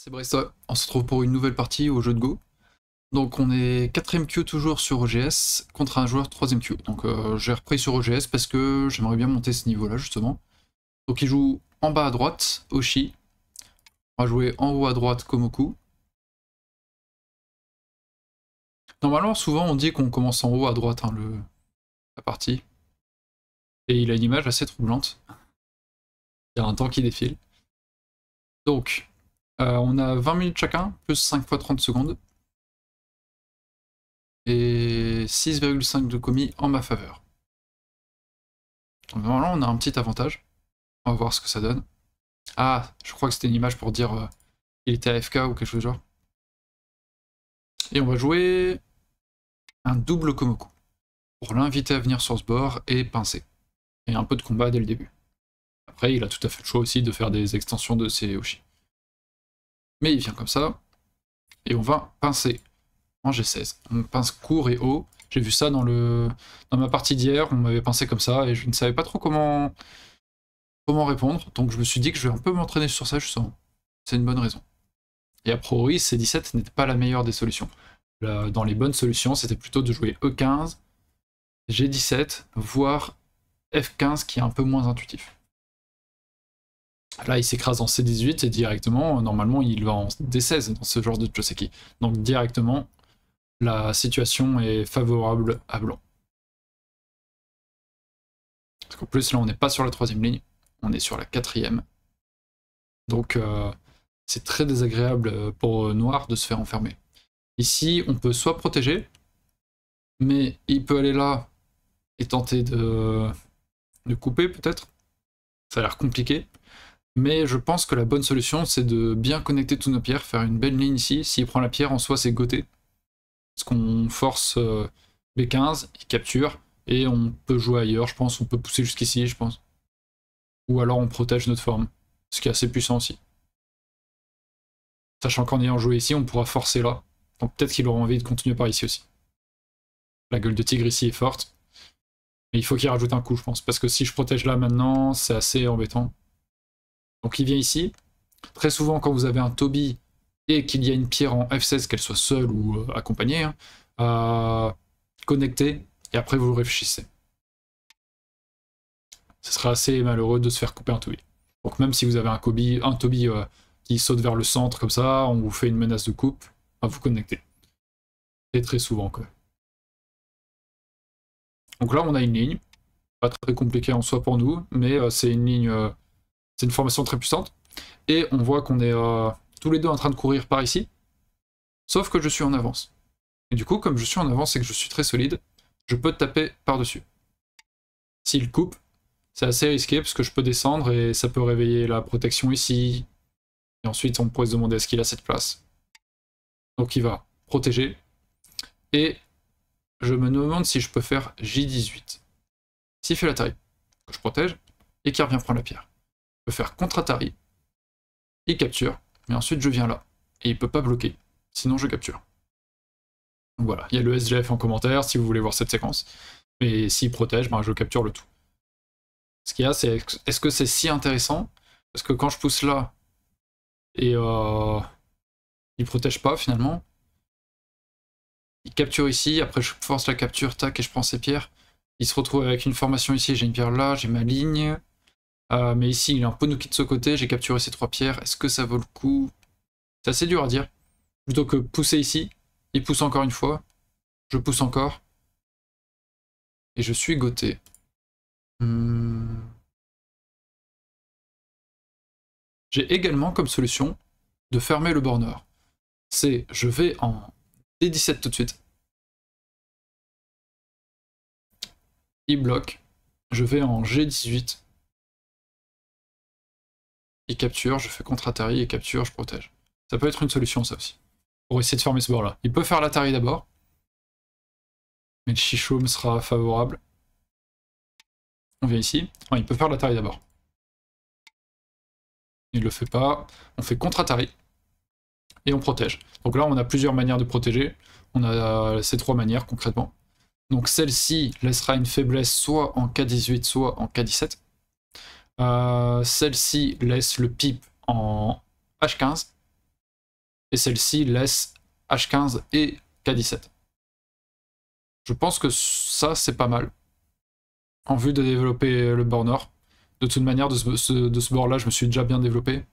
c'est ça. On se retrouve pour une nouvelle partie au jeu de Go. Donc on est 4ème queue toujours sur OGS e contre un joueur 3ème queue. Donc euh, j'ai repris sur OGS e parce que j'aimerais bien monter ce niveau là justement. Donc il joue en bas à droite, Oshi. On va jouer en haut à droite, Komoku. Normalement souvent on dit qu'on commence en haut à droite hein, la partie. Et il a une image assez troublante. Il y a un temps qui défile. Donc, euh, on a 20 minutes chacun, plus 5 fois 30 secondes. Et 6,5 de commis en ma faveur. Donc normalement, on a un petit avantage. On va voir ce que ça donne. Ah, je crois que c'était une image pour dire qu'il euh, il était AFK ou quelque chose du genre. Et on va jouer un double komoku. Pour l'inviter à venir sur ce bord et pincer. Et un peu de combat dès le début. Après, il a tout à fait le choix aussi de faire des extensions de ses Oshi mais il vient comme ça, et on va pincer en G16. On pince court et haut, j'ai vu ça dans, le, dans ma partie d'hier, on m'avait pincé comme ça, et je ne savais pas trop comment, comment répondre, donc je me suis dit que je vais un peu m'entraîner sur ça justement, c'est une bonne raison. Et a priori, C17 n'est pas la meilleure des solutions. dans les bonnes solutions, c'était plutôt de jouer E15, G17, voire F15 qui est un peu moins intuitif. Là, il s'écrase en C18 et directement, normalement, il va en D16 dans ce genre de Joseki. Donc directement, la situation est favorable à blanc. Parce qu'en plus, là, on n'est pas sur la troisième ligne, on est sur la quatrième. Donc, euh, c'est très désagréable pour noir de se faire enfermer. Ici, on peut soit protéger, mais il peut aller là et tenter de, de couper, peut-être. Ça a l'air compliqué. Mais je pense que la bonne solution, c'est de bien connecter toutes nos pierres, faire une belle ligne ici. S'il prend la pierre, en soi, c'est goté. Parce qu'on force euh, B15, il capture, et on peut jouer ailleurs, je pense. On peut pousser jusqu'ici, je pense. Ou alors on protège notre forme, ce qui est assez puissant aussi. Sachant qu'en ayant joué ici, on pourra forcer là. Donc peut-être qu'il aura envie de continuer par ici aussi. La gueule de tigre ici est forte. Mais il faut qu'il rajoute un coup, je pense. Parce que si je protège là maintenant, c'est assez embêtant. Donc il vient ici. Très souvent, quand vous avez un Toby et qu'il y a une pierre en F16, qu'elle soit seule ou euh, accompagnée, hein, euh, connectez et après vous réfléchissez. Ce serait assez malheureux de se faire couper un Toby. Donc même si vous avez un, Kobe, Toby euh, qui saute vers le centre comme ça, on vous fait une menace de coupe, à bah, vous connectez. Et très souvent quoi. Donc là on a une ligne, pas très compliquée en soi pour nous, mais c'est une ligne c'est une formation très puissante. Et on voit qu'on est euh, tous les deux en train de courir par ici. Sauf que je suis en avance. Et du coup, comme je suis en avance et que je suis très solide, je peux taper par-dessus. S'il coupe, c'est assez risqué parce que je peux descendre et ça peut réveiller la protection ici. Et ensuite, on pourrait se demander est-ce qu'il a cette place. Donc il va protéger. Et je me demande si je peux faire J18. S'il fait la taille, que je protège, et qu'il revient prendre la pierre faire contre-Atari, il capture, mais ensuite je viens là, et il peut pas bloquer, sinon je capture. voilà, il y a le SGF en commentaire si vous voulez voir cette séquence, mais s'il protège, ben je capture le tout. Ce qu'il y a, c'est est-ce que c'est si intéressant Parce que quand je pousse là, et euh, il protège pas finalement, il capture ici, après je force la capture, tac, et je prends ses pierres, il se retrouve avec une formation ici, j'ai une pierre là, j'ai ma ligne, euh, mais ici, il est un Ponuki de ce côté, j'ai capturé ces trois pierres, est-ce que ça vaut le coup C'est assez dur à dire. Plutôt que pousser ici, il pousse encore une fois, je pousse encore, et je suis goté. Hmm. J'ai également comme solution de fermer le borneur. C'est je vais en D17 tout de suite. Il bloque. Je vais en G18 il capture, je fais contre-Atari, il capture, je protège. Ça peut être une solution ça aussi. Pour essayer de fermer ce bord-là. Il peut faire l'Atari d'abord. Mais le Chichou sera favorable. On vient ici. il peut faire l'Atari d'abord. Il le fait pas. On fait contre-Atari. Et on protège. Donc là, on a plusieurs manières de protéger. On a ces trois manières concrètement. Donc celle-ci laissera une faiblesse soit en K18, soit en K17. Euh, celle-ci laisse le pip en H15. Et celle-ci laisse H15 et K17. Je pense que ça, c'est pas mal. En vue de développer le bord De toute manière, de ce, de ce bord-là, je me suis déjà bien développé.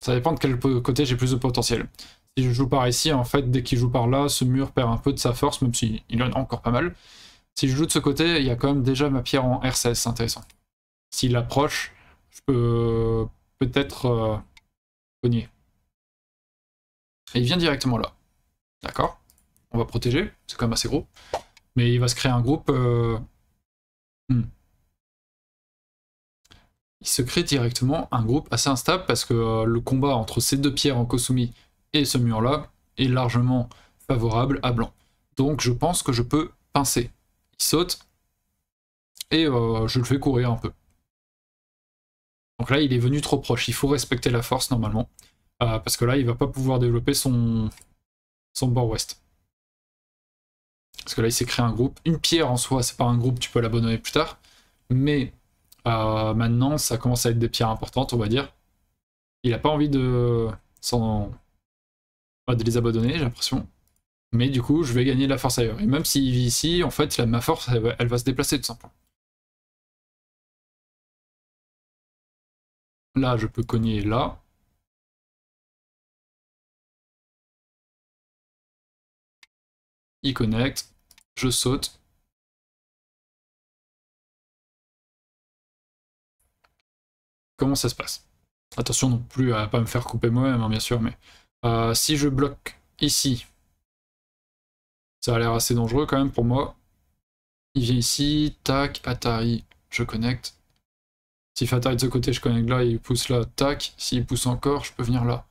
Ça dépend de quel côté j'ai plus de potentiel. Si je joue par ici, en fait, dès qu'il joue par là, ce mur perd un peu de sa force, même s'il en a encore pas mal. Si je joue de ce côté, il y a quand même déjà ma pierre en R16, c'est intéressant. S'il approche, je peux euh, peut-être pogner. Euh, cogner. Et il vient directement là. D'accord On va protéger, c'est quand même assez gros. Mais il va se créer un groupe... Euh, hmm. Il se crée directement un groupe assez instable parce que le combat entre ces deux pierres en Kosumi et ce mur-là est largement favorable à blanc. Donc je pense que je peux pincer il saute. Et euh, je le fais courir un peu. Donc là, il est venu trop proche. Il faut respecter la force normalement. Euh, parce que là, il va pas pouvoir développer son, bord ouest. Parce que là, il s'est créé un groupe. Une pierre en soi, c'est pas un groupe, tu peux l'abandonner plus tard. Mais euh, maintenant, ça commence à être des pierres importantes, on va dire. Il a pas envie de, de les abandonner, j'ai l'impression mais du coup je vais gagner de la force ailleurs. Et même s'il vit ici, en fait ma force elle va, se déplacer tout simplement. Là je peux cogner là. Il connecte, je saute. Comment ça se passe Attention non plus à pas me faire couper moi-même hein, bien sûr, mais euh, si je bloque ici, ça a l'air assez dangereux quand même pour moi. Il vient ici, tac, Atari, je connecte. s'il fait Atari de ce côté, je connecte là, il pousse là, tac. S'il pousse encore, je peux venir là.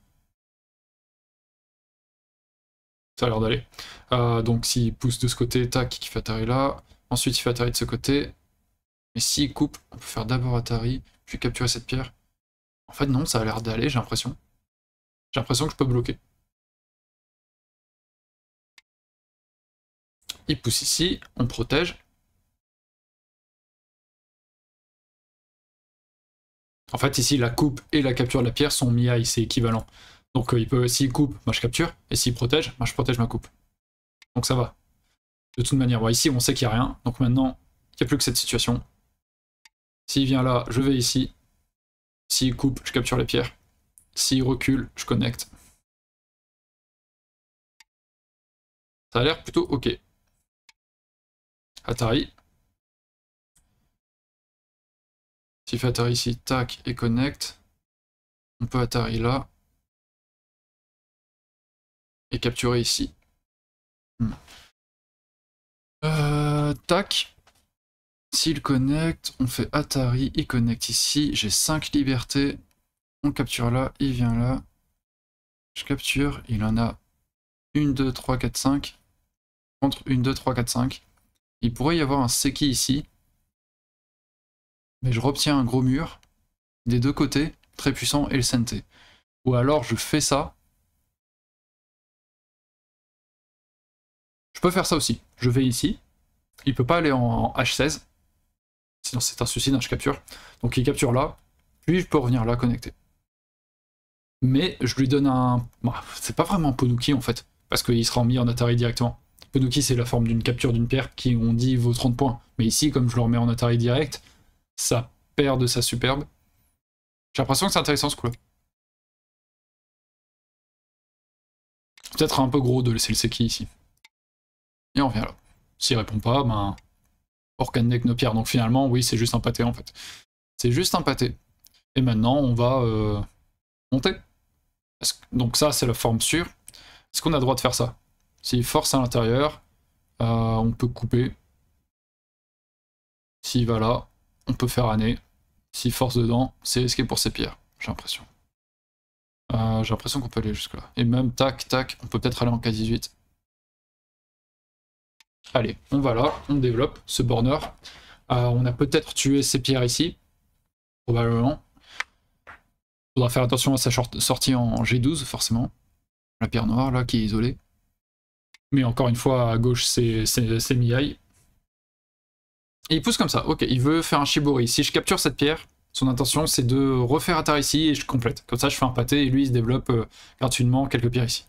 Ça a l'air d'aller. Euh, donc s'il pousse de ce côté, tac, il fait Atari là. Ensuite, il fait Atari de ce côté. Mais s'il coupe, on peut faire d'abord Atari, puis capturer cette pierre. En fait, non, ça a l'air d'aller, j'ai l'impression. J'ai l'impression que je peux bloquer. il pousse ici, on protège. En fait, ici, la coupe et la capture de la pierre sont mis à c'est équivalent. Donc, euh, il peut, s'il coupe, moi je capture, et s'il protège, moi je protège ma coupe. Donc ça va. De toute manière, ici, on sait qu'il n'y a rien. Donc maintenant, il n'y a plus que cette situation. S'il vient là, je vais ici. S'il coupe, je capture la pierre. S'il recule, je connecte. Ça a l'air plutôt ok. Atari. Si fait Atari ici, tac, et connect. On peut Atari là. Et capturer ici. Hmm. Euh, tac. S'il connecte, on fait Atari, il connecte ici. J'ai 5 libertés. On capture là, il vient là. Je capture, il en a 1, 2, 3, 4, 5. Contre 1, 2, 3, 4, 5. Il pourrait y avoir un Seki ici. Mais je retiens un gros mur. Des deux côtés, très puissant et le Sente. Ou alors je fais ça. Je peux faire ça aussi. Je vais ici. Il peut pas aller en H16. Sinon c'est un suicide, je capture. Donc il capture là. Puis je peux revenir là connecter. Mais je lui donne un... Bah, c'est pas vraiment un Ponuki en fait. Parce qu'il sera mis en Atari directement. Ponuki, c'est la forme d'une capture d'une pierre qui, on dit, vaut 30 points. Mais ici, comme je le remets en Atari direct, ça perd de sa superbe. J'ai l'impression que c'est intéressant ce coup-là. Peut-être un peu gros de laisser le Seki ici. Et on revient là. S'il répond pas, ben. deck nos pierres. Donc finalement, oui, c'est juste un pâté en fait. C'est juste un pâté. Et maintenant, on va euh, monter. Donc ça, c'est la forme sûre. Est-ce qu'on a le droit de faire ça s'il force à l'intérieur, euh, on peut couper. S'il va là, on peut faire année. S'il force dedans, c'est risqué pour ses pierres, j'ai l'impression. Euh, j'ai l'impression qu'on peut aller jusque là. Et même tac, tac, on peut peut-être aller en K18. Allez, on va là, on développe ce borneur. Euh, on a peut-être tué ces pierres ici, probablement. Faudra faire attention à sa sortie en G12, forcément. La pierre noire, là, qui est isolée. Mais encore une fois, à gauche, c'est Mihai. Et il pousse comme ça. Ok, il veut faire un Shibori. Si je capture cette pierre, son intention, c'est de refaire Atar ici et je complète. Comme ça, je fais un pâté et lui, il se développe euh, gratuitement quelques pierres ici.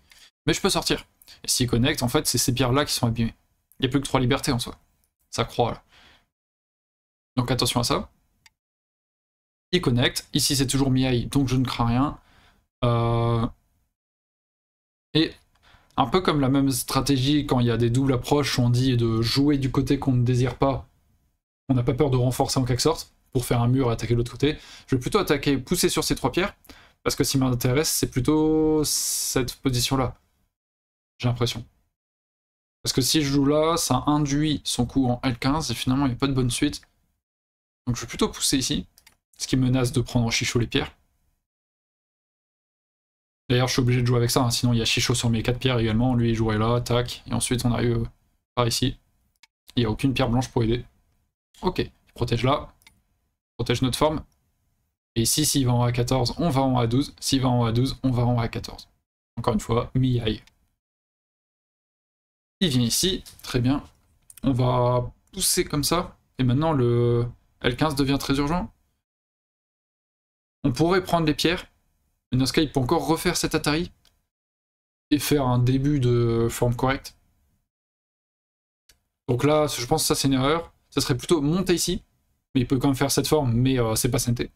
Mais je peux sortir. Et s'il connecte, en fait, c'est ces pierres-là qui sont abîmées. Il n'y a plus que trois libertés en soi. Ça croit, Donc attention à ça. Il connecte. Ici, c'est toujours Mihai, donc je ne crains rien. Euh, et un peu comme la même stratégie quand il y a des doubles approches, on dit de jouer du côté qu'on ne désire pas, on n'a pas peur de renforcer en quelque sorte, pour faire un mur et attaquer l'autre côté. Je vais plutôt attaquer, pousser sur ces trois pierres, parce que ce qui m'intéresse, c'est plutôt cette position-là. J'ai l'impression. Parce que si je joue là, ça induit son coup en L15, et finalement il n'y a pas de bonne suite. Donc je vais plutôt pousser ici, ce qui menace de prendre en chichot les pierres. D'ailleurs, je suis obligé de jouer avec ça, hein. sinon il y a Chicho sur mes 4 pierres également. Lui, il jouerait là, tac. Et ensuite, on arrive par ici. Il n'y a aucune pierre blanche pour aider. Ok, il protège là. protège notre forme. Et ici, s'il va en A14, on va en A12. S'il va en A12, on va en A14. Encore une fois, mi-aïe. Il vient ici, très bien. On va pousser comme ça. Et maintenant, le L15 devient très urgent. On pourrait prendre les pierres. Mais peut encore refaire cet Atari et faire un début de forme correcte. Donc là, je pense que ça c'est une erreur. Ça serait plutôt monter ici, mais il peut quand même faire cette forme, mais euh, c'est pas synthé.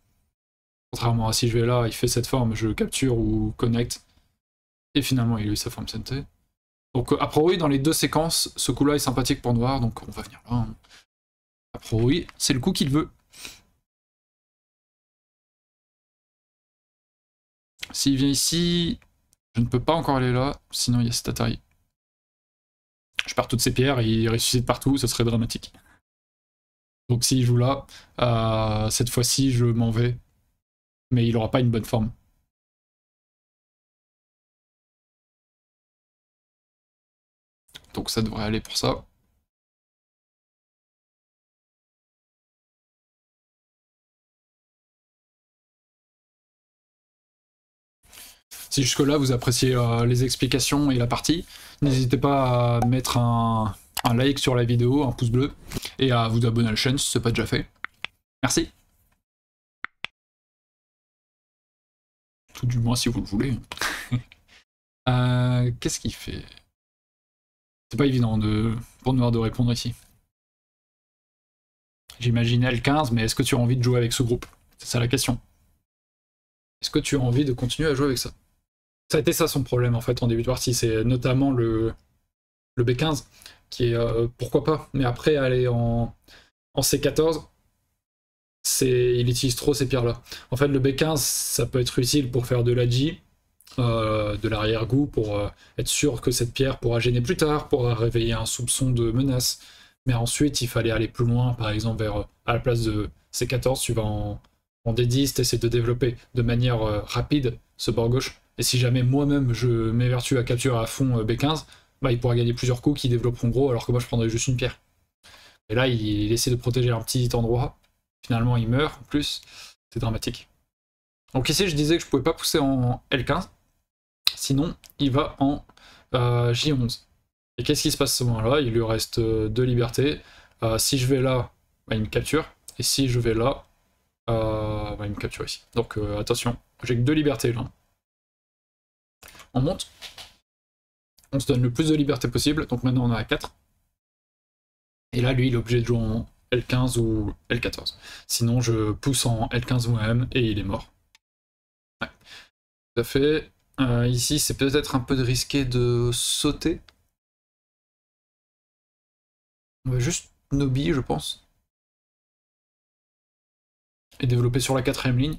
Contrairement à si je vais là, il fait cette forme, je capture ou connecte, et finalement il a eu sa forme synthé. Donc euh, a priori, dans les deux séquences, ce coup-là est sympathique pour noir, donc on va venir là. Hein. A priori, c'est le coup qu'il veut. S'il vient ici, je ne peux pas encore aller là, sinon il y a cet Atari. Je perds toutes ces pierres, et il ressuscite partout, ce serait dramatique. Donc s'il joue là, euh, cette fois-ci je m'en vais, mais il n'aura pas une bonne forme. Donc ça devrait aller pour ça. Si jusque-là vous appréciez euh, les explications et la partie, n'hésitez pas à mettre un, like sur la vidéo, un pouce bleu, et à vous abonner à la chaîne si ce n'est pas déjà fait. Merci. Tout du moins si vous le voulez. Euh, qu'est-ce qu'il fait C'est pas évident de, pour Noir de répondre ici. J'imaginais L15, mais est-ce que tu as envie de jouer avec ce groupe C'est ça la question. Est-ce que tu as envie de continuer à jouer avec ça ça a été ça son problème en fait en début de partie, c'est notamment le, le B15 qui est euh, pourquoi pas, mais après aller en, C14, c'est il utilise trop ces pierres là. En fait, le B15 ça peut être utile pour faire de la G, euh, de l'arrière-goût pour euh, être sûr que cette pierre pourra gêner plus tard, pourra réveiller un soupçon de menace. Mais ensuite, il fallait aller plus loin, par exemple, vers à la place de C14, tu vas en, en D10, tu essaies de développer de manière rapide ce bord gauche. Et si jamais moi-même je m'évertue à capturer à fond euh, B15, bah, il pourra gagner plusieurs coups qui développeront gros alors que moi je prendrais juste une pierre. Et là, il, essaie de protéger un petit endroit. Finalement, il meurt en plus. C'est dramatique. Donc ici, je disais que je pouvais pas pousser en L15. Sinon, il va en euh, J11. Et qu'est-ce qui se passe ce moment-là Il lui reste euh, deux libertés. si je vais là, bah, il me capture. Et si je vais là, bah, il me capture ici. Donc attention, j'ai que deux libertés là on monte. On se donne le plus de liberté possible, donc maintenant on a 4. Et là, lui, il est obligé de jouer en L15 ou L14. Sinon, je pousse en L15 ou M et il est mort. Ça Tout à fait. Euh, ici, c'est peut-être un peu de risqué de sauter. On va juste Nobi, je pense. Et développer sur la quatrième ligne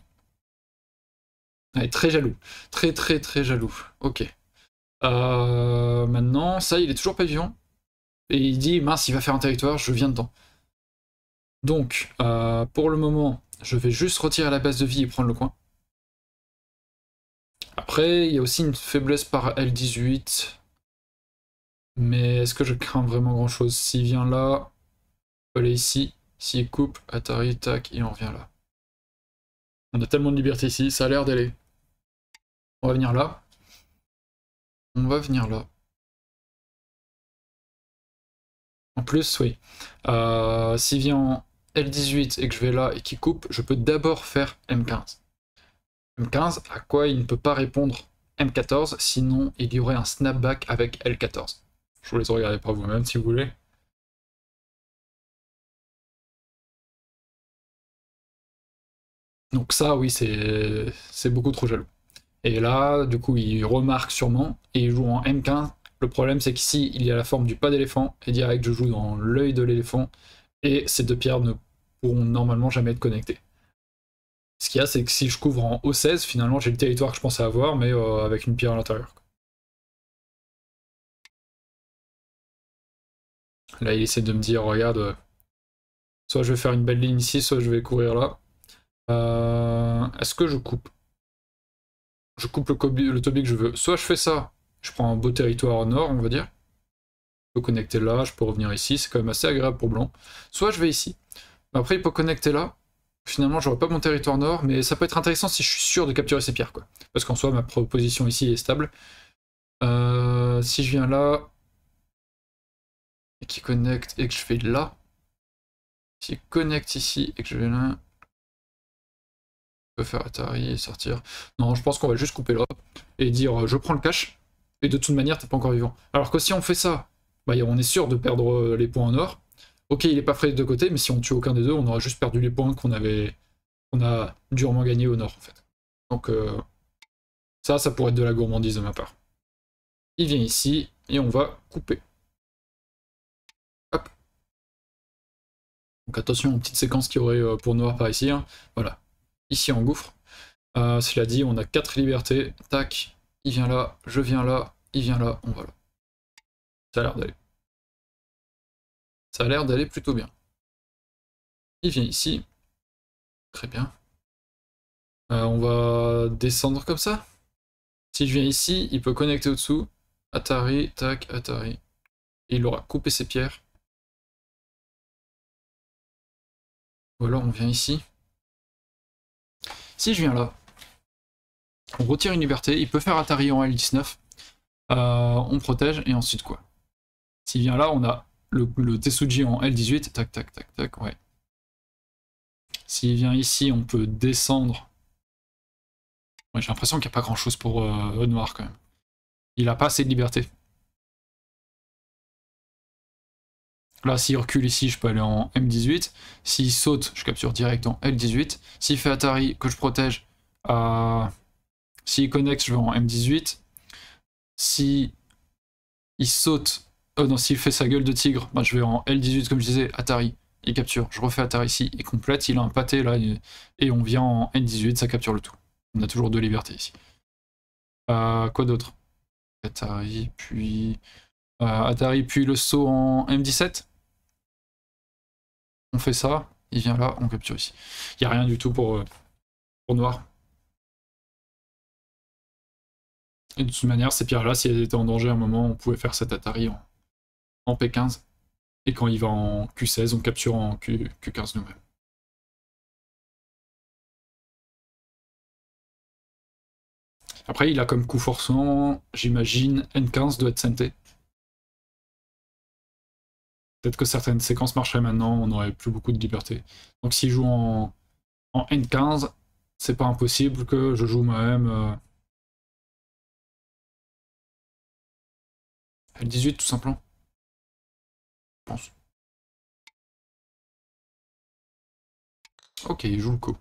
est très jaloux. Très, très, très jaloux. Ok. Euh, maintenant, ça, il est toujours pas vivant. Et il dit, mince, il va faire un territoire, je viens dedans. Donc, euh, pour le moment, je vais juste retirer la base de vie et prendre le coin. Après, il y a aussi une faiblesse par L18. Mais est-ce que je crains vraiment grand-chose S'il vient là, aller ici. S'il coupe, Atari, tac, et on revient là. On a tellement de liberté ici, ça a l'air d'aller. On va venir là. On va venir là. En plus, oui. Euh, s'il vient en L18 et que je vais là et qu'il coupe, je peux d'abord faire M15. M15, à quoi il ne peut pas répondre M14, sinon il y aurait un snapback avec L14. Je vous les regarder par vous-même si vous voulez. Donc ça, oui, c'est beaucoup trop jaloux. Et là, du coup, il remarque sûrement et il joue en M15. Le problème, c'est qu'ici, il y a la forme du pas d'éléphant et direct, je joue dans l'œil de l'éléphant et ces deux pierres ne pourront normalement jamais être connectées. Ce qu'il y a, c'est que si je couvre en O16, finalement, j'ai le territoire que je pensais avoir, mais euh, avec une pierre à l'intérieur. Là, il essaie de me dire, regarde, euh, soit je vais faire une belle ligne ici, soit je vais courir là. Euh, est-ce que je coupe je coupe le, le que je veux. Soit je fais ça, je prends un beau territoire au nord, on va dire. Je peux connecter là, je peux revenir ici, c'est quand même assez agréable pour blanc. Soit je vais ici. Après, il peut connecter là. Finalement, j'aurai pas mon territoire nord, mais ça peut être intéressant si je suis sûr de capturer ces pierres, quoi. Parce qu'en soit ma proposition ici est stable. Euh, si je viens là, et qu'il connecte et que je fais là, si connecte ici et que je vais là, peut faire Atari et sortir. Non, je pense qu'on va juste couper là et dire euh, je prends le cash, et de toute manière, t'es pas encore vivant. Alors que si on fait ça, bah, on est sûr de perdre euh, les points en or. Ok, il est pas frais de côté, mais si on tue aucun des deux, on aura juste perdu les points qu'on avait. qu'on a durement gagné au nord, en fait. Donc, euh, ça, ça pourrait être de la gourmandise de ma part. Il vient ici, et on va couper. Hop. Donc attention aux petites séquences qu'il y aurait pour noir par ici. Hein. Voilà, ici gouffre. Euh, cela dit, on a quatre libertés. Tac, il vient là, je viens là, il vient là, on va là. Ça a l'air d'aller. Ça a l'air d'aller plutôt bien. Il vient ici. Très bien. Euh, on va descendre comme ça. Si je viens ici, il peut connecter au-dessous. Atari, tac, Atari. il aura coupé ses pierres. Ou on vient ici. Si je viens là, on retire une liberté, il peut faire Atari en L19, euh, on protège, et ensuite quoi. S'il vient là, on a le, le en L18, tac, tac, tac, tac, ouais. S'il vient ici, on peut descendre. J'ai l'impression qu'il n'y a pas grand chose pour euh, Noir quand même. Il a pas assez de liberté. Là, s'il recule ici, je peux aller en M18. S'il saute, je capture direct en L18. S'il fait Atari, que je protège, euh, s'il connecte, je vais en M18. Si il saute, euh, non, s'il fait sa gueule de tigre, bah, je vais en L18, comme je disais, Atari. Il capture, je refais Atari ici, il complète, il a un pâté là, et, on vient en N18, ça capture le tout. On a toujours deux libertés ici. Euh, quoi d'autre Atari, puis... Atari, puis le saut en M17 on fait ça, il vient là, on capture ici. Il n'y a rien du tout pour, euh, pour noir. Et de toute manière, ces pierres-là, si elles étaient en danger à un moment, on pouvait faire cet Atari en, en P15. Et quand il va en Q16, on capture en Q, 15 nous-mêmes. Après, il a comme coup forçant, j'imagine, N15 doit être santé. Peut-être que certaines séquences marcheraient maintenant, on n'aurait plus beaucoup de liberté. Donc s'il joue en, en N15, c'est pas impossible que je joue moi-même euh, L18 tout simplement. Je pense. Ok, il joue le coup.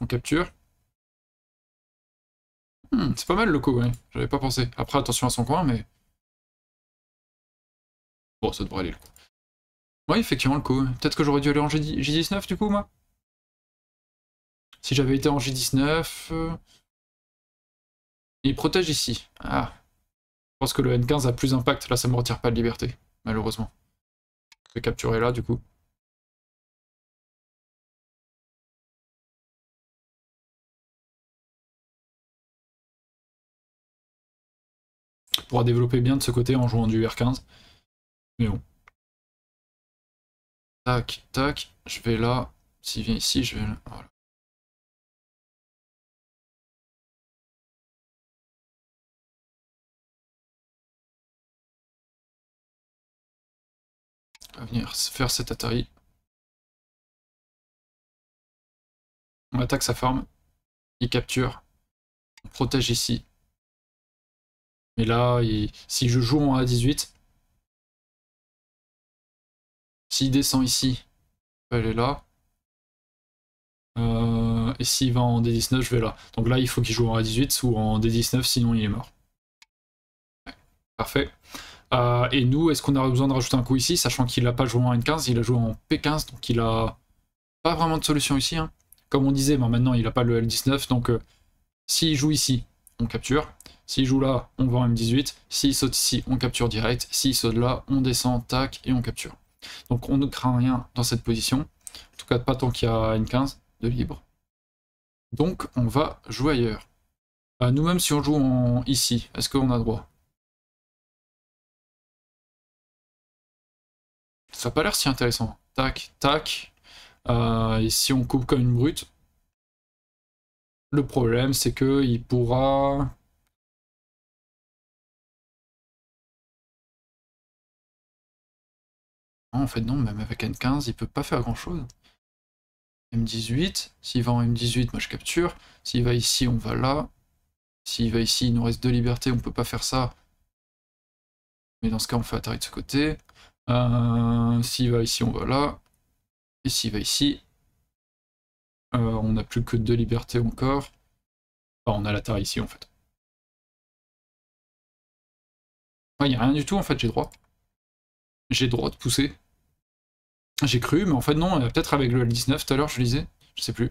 On capture. Hmm, c'est pas mal le coup, ouais. J'avais pas pensé. Après, attention à son coin, mais... Bon, ça devrait aller le coup. Oui, effectivement, le coup. Peut-être que j'aurais dû aller en J19 du coup, moi Si j'avais été en J19... Euh, il protège ici. Ah. Je pense que le N15 a plus d'impact. Là, ça me retire pas de liberté, malheureusement. Je vais capturer là, du coup. On pourra développer bien de ce côté en jouant du R15. Tac, tac, je vais là. S'il vient ici, je vais là. venir faire cet Atari. On attaque sa forme Il capture. protège ici. Mais là, si je joue en A18, s'il descend ici, elle est là. Euh, et s'il va en D19, je vais là. Donc là, il faut qu'il joue en A18 ou en D19, sinon il est mort. parfait. Euh, et nous, est-ce qu'on aurait besoin de rajouter un coup ici, sachant qu'il n'a pas joué en N15, il a joué en P15, donc il a pas vraiment de solution ici. Hein. Comme on disait, ben, maintenant il n'a pas le L19, donc euh, s'il joue ici, on capture. S'il joue là, on va en M18. S'il saute ici, on capture direct. S'il saute là, on descend, tac, et on capture. Donc on ne craint rien dans cette position. En tout cas, pas tant qu'il y a une 15 de libre. Donc on va jouer ailleurs. Euh, nous-mêmes, si on joue ici, est-ce qu'on a droit Ça n'a pas l'air si intéressant. Tac, tac. Ici euh, on coupe comme une brute, le problème c'est qu'il pourra Hein, en fait, non, même avec N15, il peut pas faire grand chose. M18, s'il va en M18, moi je capture. S'il va ici, on va là. S'il va ici, il nous reste deux libertés, on peut pas faire ça. Mais dans ce cas, on fait Atari de ce côté. Euh, s'il va ici, on va là. Et s'il va ici, euh, on n'a plus que deux libertés encore. on a l'atari ici, en fait. Il n'y a rien du tout, en fait, j'ai droit. J'ai droit de pousser. Ah, j'ai cru, mais en fait non, peut-être avec le L19 tout à l'heure, je lisais, je sais plus.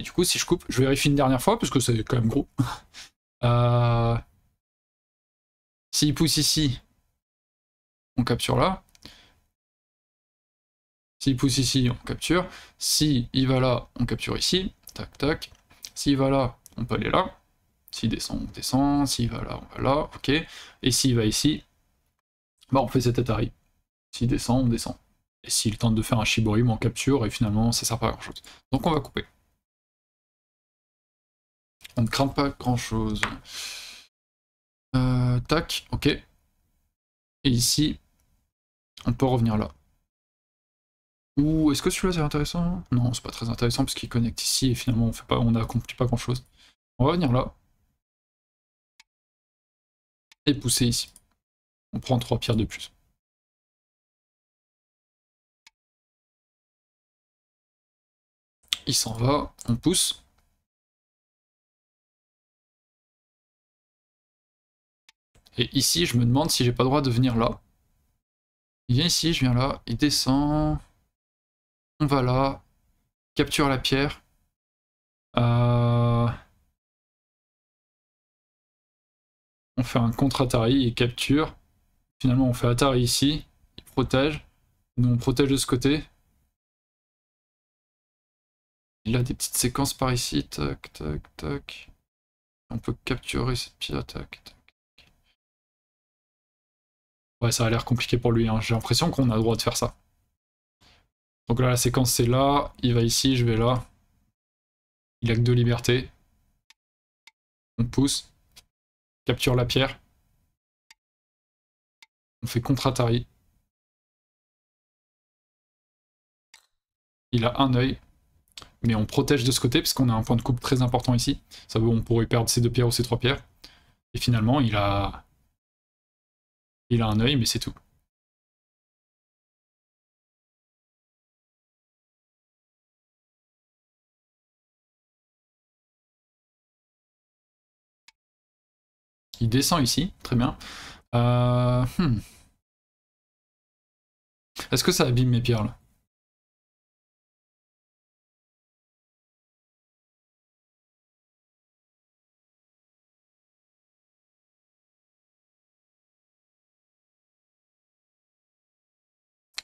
Et du coup, si je coupe, je vérifie une dernière fois, parce que c'est quand même gros. Euh, s'il pousse ici, on capture là. S'il pousse ici, on capture. Si il va là, on capture ici. Tac, tac. S'il va là, on peut aller là. S'il descend, on descend. S'il va là, on va là. Ok. Et s'il va ici, bah on fait cet atari. S'il descend, on descend. Et s'il tente de faire un Shibori, on capture et finalement ça sert pas à grand chose. Donc on va couper. On ne craint pas grand chose. Euh, tac, ok. Et ici, on peut revenir là. Ou est-ce que celui-là c'est intéressant Non, c'est pas très intéressant parce qu'il connecte ici et finalement on fait pas, on n'accomplit pas grand chose. On va venir là. Et pousser ici. On prend trois pierres de plus. il s'en va, on pousse. Et ici, je me demande si j'ai pas le droit de venir là. Il vient ici, je viens là, il descend. On va là, capture la pierre. Euh, on fait un contre Atari et capture. Finalement, on fait Atari ici, il protège. Nous, on protège de ce côté. Il a des petites séquences par ici. Tac, tac, tac. On peut capturer cette pierre. Ouais, ça a l'air compliqué pour lui. Hein. J'ai l'impression qu'on a le droit de faire ça. Donc là, la séquence, c'est là. Il va ici, je vais là. Il a que deux libertés. On pousse. Capture la pierre. On fait contre Atari. Il a un œil mais on protège de ce côté parce qu'on a un point de coupe très important ici. Ça veut on pourrait perdre ces deux pierres ou ces trois pierres. Et finalement, il a, il a un œil, mais c'est tout. Il descend ici, très bien. Euh, hmm. Est-ce que ça abîme mes pierres là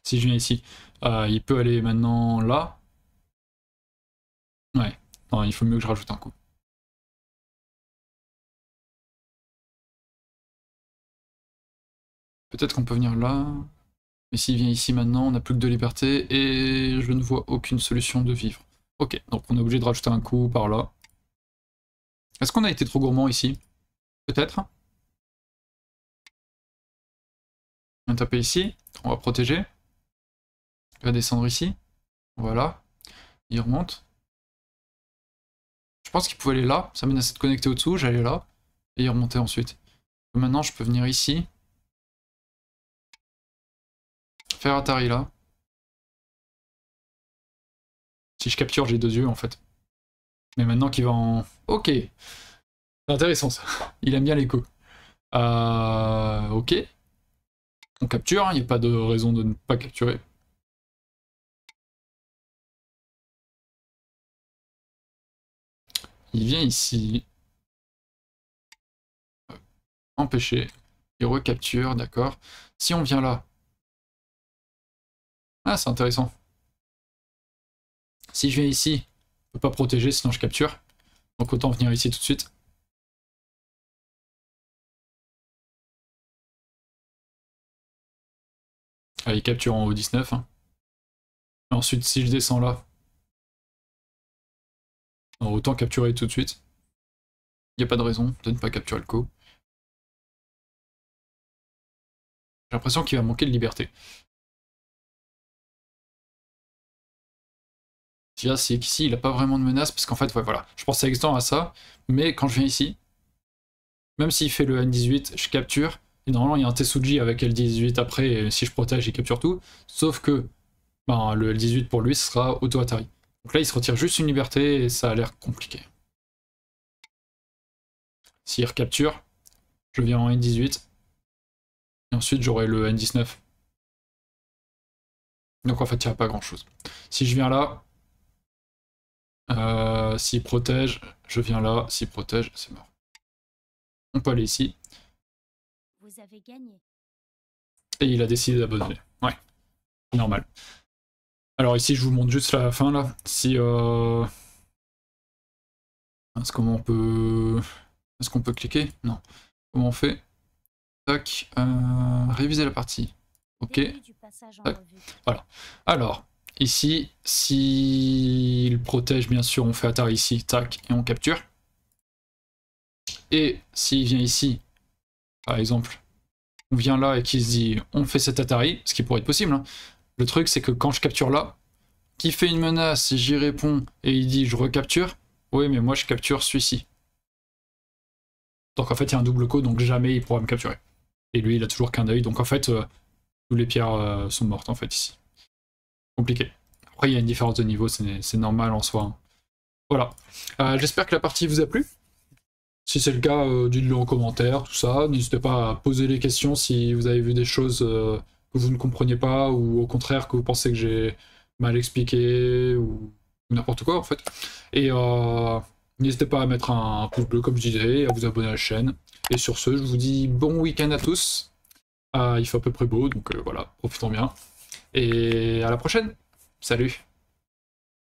Si je viens ici, euh, il peut aller maintenant là. Ouais, non, il faut mieux que je rajoute un coup. Peut-être qu'on peut venir là. Mais s'il vient ici maintenant, on n'a plus que de liberté et je ne vois aucune solution de vivre. Ok, donc on est obligé de rajouter un coup par là. Est-ce qu'on a été trop gourmand ici Peut-être. On va taper ici, on va protéger. Il va descendre ici. Voilà. Il remonte. Je pense qu'il pouvait aller là. Ça mène à se connecter au-dessous. J'allais là. Et il remontait ensuite. Maintenant, je peux venir ici. Faire Atari là. Si je capture, j'ai deux yeux en fait. Mais maintenant qu'il va en... Ok. C'est intéressant ça. Il aime bien l'écho. Euh, ok. On capture, hein. il n'y a pas de raison de ne pas capturer. Il vient ici. Euh, empêcher. Il recapture, d'accord. Si on vient là. Ah, c'est intéressant. Si je viens ici, je peux pas protéger, sinon je capture. Donc autant venir ici tout de suite. Allez, capture en haut 19. Hein. ensuite, si je descends là, autant capturer tout de suite. Il n'y a pas de raison de ne pas capturer le coup. J'ai l'impression qu'il va manquer de liberté. c'est qu'ici, il n'a pas vraiment de menace, parce qu'en fait, voilà, je pensais exactement à ça, mais quand je viens ici, même s'il fait le N18, je capture, et normalement, il y a un tesuji avec L18 après, si je protège, il capture tout, sauf que ben, le L18 pour lui, sera auto-Atari. Donc là, il se retire juste une liberté et ça a l'air compliqué. S'il recapture, je viens en N18. Et ensuite, j'aurai le N19. Donc en fait, il n'y a pas grand-chose. Si je viens là, euh, s'il protège, je viens là. S'il protège, c'est mort. On peut aller ici. Vous avez gagné. Et il a décidé d'abandonner. Ouais, normal. Alors ici, je vous montre juste la fin là. Si euh... est-ce peut est-ce qu'on peut cliquer Non. Comment on fait Tac. Euh, réviser la partie. Ok. Voilà. Alors ici, s'il protège, bien sûr, on fait Atari ici. Tac et on capture. Et s'il vient ici, par exemple, on vient là et qu'il se dit on fait cet Atari, ce qui pourrait être possible, hein, le truc, c'est que quand je capture là, qui fait une menace, si j'y réponds et il dit je recapture, oui, mais moi je capture celui-ci. Donc en fait, il y a un double coup, donc jamais il pourra me capturer. Et lui, il a toujours qu'un œil, donc en fait, toutes euh, tous les pierres euh, sont mortes en fait ici. Compliqué. Après, il y a une différence de niveau, c'est normal en soi. Hein. Voilà. Euh, j'espère que la partie vous a plu. Si c'est le cas, dites-le en commentaire, tout ça. N'hésitez pas à poser les questions si vous avez vu des choses que vous ne compreniez pas ou au contraire que vous pensez que j'ai mal expliqué ou, n'importe quoi en fait. Et euh, n'hésitez pas à mettre un, pouce bleu comme je disais, à vous abonner à la chaîne. Et sur ce, je vous dis bon week-end à tous. Ah, il fait à peu près beau, donc euh, voilà, profitons bien. Et à la prochaine. Salut